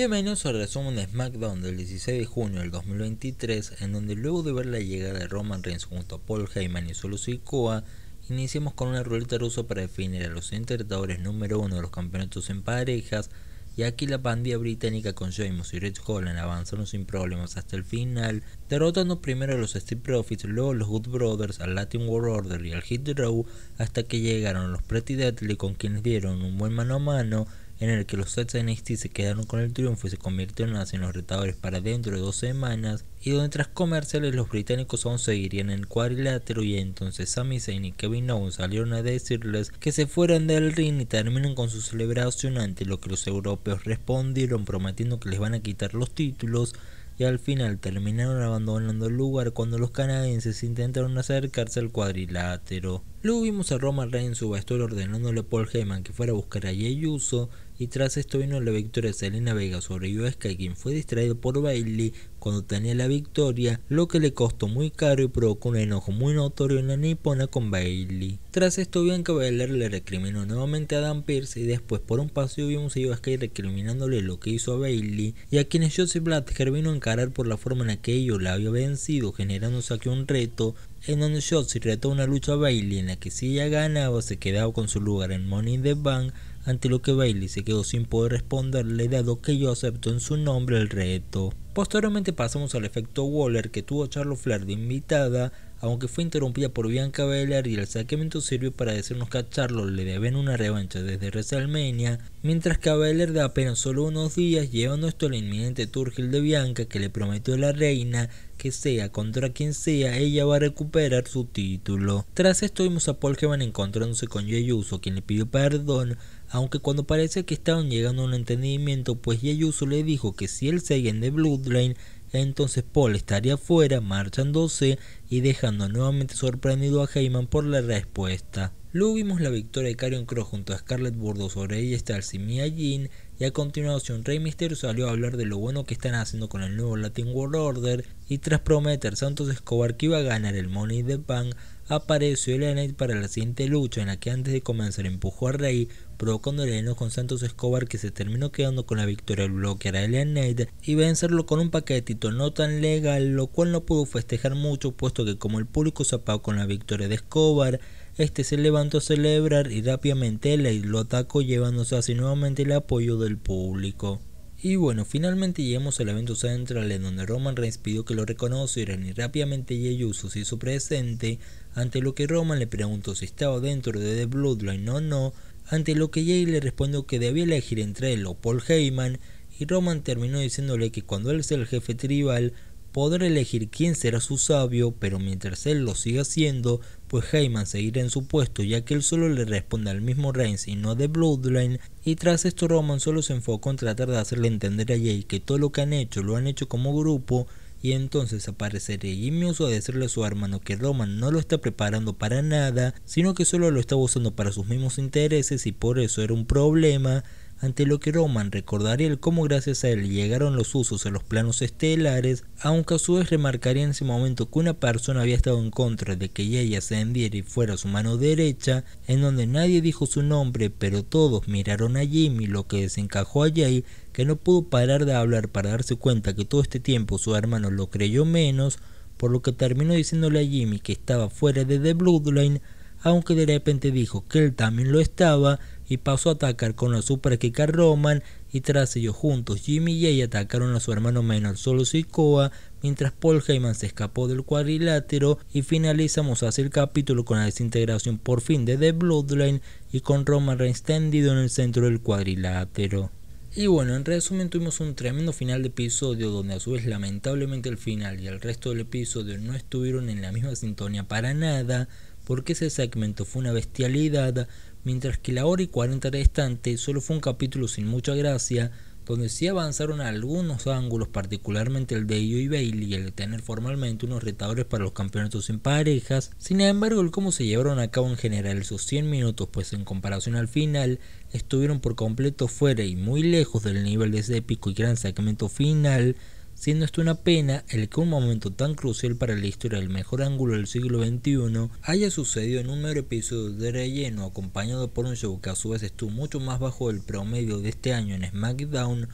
Bienvenidos al resumen de SmackDown del 16 de junio del 2023, en donde luego de ver la llegada de Roman Reigns junto a Paul Heyman y Solo Sikoa, iniciamos con una ruleta rusa para definir a los interpretadores número uno de los campeonatos en parejas, y aquí la pandilla británica con James y Rich Holland avanzaron sin problemas hasta el final, derrotando primero a los Steve Profits, luego a los Good Brothers, al Latin World Order y al Hit Row, hasta que llegaron los Pretty Deadly con quienes dieron un buen mano a mano, en el que los Sets se quedaron con el triunfo y se convirtieron en los retadores para dentro de dos semanas, y donde tras comerciales los británicos aún seguirían en el cuadrilátero y entonces Sami Zayn y Kevin Owens salieron a decirles que se fueran del ring y terminen con su celebración ante lo que los europeos respondieron prometiendo que les van a quitar los títulos y al final terminaron abandonando el lugar cuando los canadienses intentaron acercarse al cuadrilátero. Luego vimos a Roman Reigns en su ordenándole a Paul Heyman que fuera a buscar a Jey Uso y tras esto vino la victoria de Selena Vega sobre Ioesca quien fue distraído por Bailey cuando tenía la victoria, lo que le costó muy caro y provocó un enojo muy notorio en la nipona con Bailey. Tras esto Bianca Belair le recriminó nuevamente a Dan Pierce y después por un paseo vimos a Ioesca recriminándole lo que hizo a Bailey y a quienes Joseph Blatter vino a encarar por la forma en la que ellos la había vencido generándose aquí un reto en donde Joseph retó una lucha a Bailey en que si ella ganaba se quedaba con su lugar en Money the Bank, ante lo que Bailey se quedó sin poder responderle dado que yo aceptó en su nombre el reto. Posteriormente pasamos al efecto Waller que tuvo a Charlotte Flair de invitada, aunque fue interrumpida por Bianca Belair y el saqueamiento sirvió para decirnos que a le deben una revancha desde Resalmenia mientras que a da apenas solo unos días llevando esto al inminente turgil de Bianca que le prometió a la reina que sea contra quien sea, ella va a recuperar su título. Tras esto vimos a Paul encontrándose con Yeyuso, quien le pidió perdón, aunque cuando parece que estaban llegando a un entendimiento, pues yeyuso le dijo que si él seguía en The Bloodline, entonces Paul estaría fuera, marchándose y dejando nuevamente sorprendido a Heyman por la respuesta. Luego vimos la victoria de Karen Cross junto a Scarlett Bordeaux sobre ella Stars y Mia Jean, y a continuación Rey Misterio salió a hablar de lo bueno que están haciendo con el nuevo Latin World Order y tras prometer Santos Escobar que iba a ganar el Money the Bank, apareció el para la siguiente lucha en la que antes de comenzar empujó a Rey, provocando el enojo con Santos Escobar que se terminó quedando con la victoria del bloquear a Elian y vencerlo con un paquetito no tan legal, lo cual no pudo festejar mucho puesto que como el público se apagó con la victoria de Escobar, este se levantó a celebrar y rápidamente Knight lo atacó llevándose así nuevamente el apoyo del público. Y bueno, finalmente llegamos al evento central en donde Roman Reigns pidió que lo reconocieran y rápidamente Jey Uso se hizo presente, ante lo que Roman le preguntó si estaba dentro de The Bloodline o no, ante lo que Jay le respondió que debía elegir entre él o Paul Heyman, y Roman terminó diciéndole que cuando él sea el jefe tribal, podrá elegir quién será su sabio, pero mientras él lo siga siendo, pues Heyman seguirá en su puesto ya que él solo le responde al mismo Reigns y no de Bloodline, y tras esto Roman solo se enfocó en tratar de hacerle entender a Jay que todo lo que han hecho lo han hecho como grupo, y entonces aparecería Jimmy Uso a decirle a su hermano que Roman no lo está preparando para nada, sino que solo lo está usando para sus mismos intereses y por eso era un problema, ante lo que Roman recordaría el cómo gracias a él llegaron los usos a los planos estelares, aunque a su vez remarcaría en ese momento que una persona había estado en contra de que ella ascendiera y fuera su mano derecha, en donde nadie dijo su nombre, pero todos miraron a Jimmy, lo que desencajó a Jay, que no pudo parar de hablar para darse cuenta que todo este tiempo su hermano lo creyó menos, por lo que terminó diciéndole a Jimmy que estaba fuera de The Bloodline, aunque de repente dijo que él también lo estaba, y pasó a atacar con la Super Kika Roman y tras ellos juntos Jimmy y Jay atacaron a su hermano menor Solo Sikoa mientras Paul Heyman se escapó del cuadrilátero y finalizamos así el capítulo con la desintegración por fin de The Bloodline y con Roman reinstendido en el centro del cuadrilátero. Y bueno, en resumen tuvimos un tremendo final de episodio donde a su vez lamentablemente el final y el resto del episodio no estuvieron en la misma sintonía para nada porque ese segmento fue una bestialidad mientras que la hora y 40 restante solo fue un capítulo sin mucha gracia, donde sí avanzaron algunos ángulos, particularmente el de Io y Bailey, el de tener formalmente unos retadores para los campeonatos en parejas. Sin embargo, el cómo se llevaron a cabo en general esos 100 minutos, pues en comparación al final, estuvieron por completo fuera y muy lejos del nivel de ese épico y gran segmento final siendo esto una pena el que un momento tan crucial para la historia del mejor ángulo del siglo XXI haya sucedido en un mero episodio de relleno acompañado por un show que a su vez estuvo mucho más bajo el promedio de este año en SmackDown,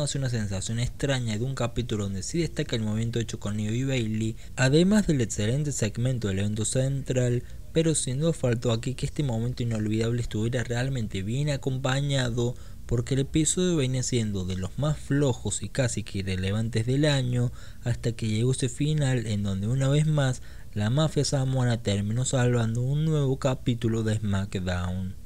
hace una sensación extraña de un capítulo donde sí destaca el movimiento hecho con Neo y Bailey, además del excelente segmento del evento central, pero siendo faltó aquí que este momento inolvidable estuviera realmente bien acompañado porque el episodio venía siendo de los más flojos y casi que irrelevantes del año hasta que llegó este final en donde una vez más la mafia samoana terminó salvando un nuevo capítulo de SmackDown.